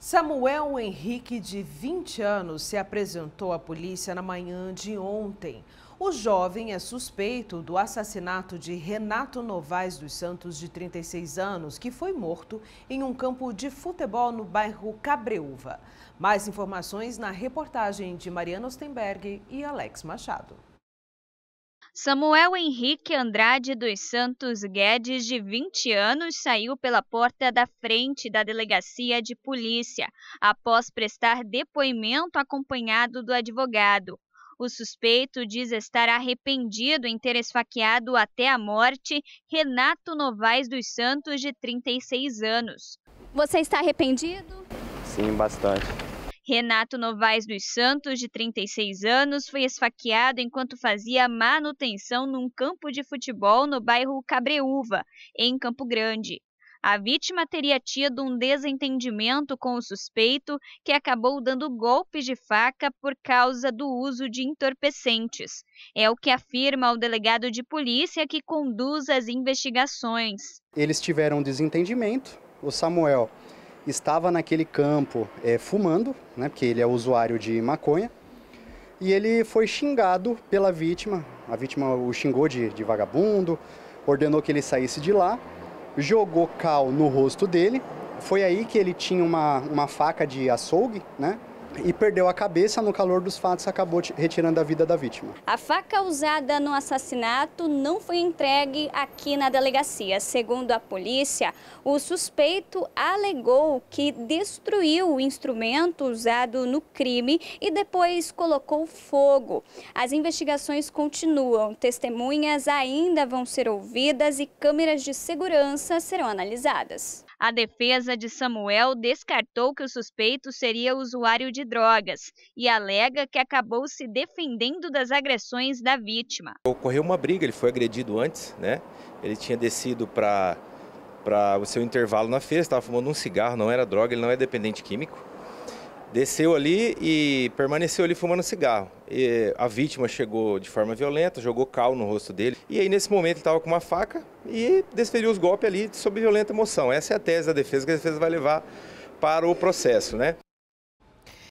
Samuel Henrique, de 20 anos, se apresentou à polícia na manhã de ontem. O jovem é suspeito do assassinato de Renato Novaes dos Santos, de 36 anos, que foi morto em um campo de futebol no bairro Cabreúva. Mais informações na reportagem de Mariana Ostenberg e Alex Machado. Samuel Henrique Andrade dos Santos Guedes, de 20 anos, saiu pela porta da frente da delegacia de polícia após prestar depoimento acompanhado do advogado. O suspeito diz estar arrependido em ter esfaqueado até a morte Renato Novaes dos Santos, de 36 anos. Você está arrependido? Sim, bastante. Renato Novaes dos Santos, de 36 anos, foi esfaqueado enquanto fazia manutenção num campo de futebol no bairro Cabreúva, em Campo Grande. A vítima teria tido um desentendimento com o suspeito, que acabou dando golpes de faca por causa do uso de entorpecentes. É o que afirma o delegado de polícia que conduz as investigações. Eles tiveram um desentendimento. O Samuel estava naquele campo é, fumando, né, porque ele é usuário de maconha, e ele foi xingado pela vítima. A vítima o xingou de, de vagabundo, ordenou que ele saísse de lá, jogou cal no rosto dele. Foi aí que ele tinha uma, uma faca de açougue, né? e perdeu a cabeça no calor dos fatos, acabou retirando a vida da vítima. A faca usada no assassinato não foi entregue aqui na delegacia. Segundo a polícia, o suspeito alegou que destruiu o instrumento usado no crime e depois colocou fogo. As investigações continuam, testemunhas ainda vão ser ouvidas e câmeras de segurança serão analisadas. A defesa de Samuel descartou que o suspeito seria usuário de drogas e alega que acabou se defendendo das agressões da vítima. Ocorreu uma briga, ele foi agredido antes, né? Ele tinha descido para para o seu intervalo na feira, estava fumando um cigarro, não era droga, ele não é dependente químico desceu ali e permaneceu ali fumando cigarro. E a vítima chegou de forma violenta, jogou cal no rosto dele. E aí, nesse momento, ele estava com uma faca e desferiu os golpes ali sob violenta emoção. Essa é a tese da defesa que a defesa vai levar para o processo, né?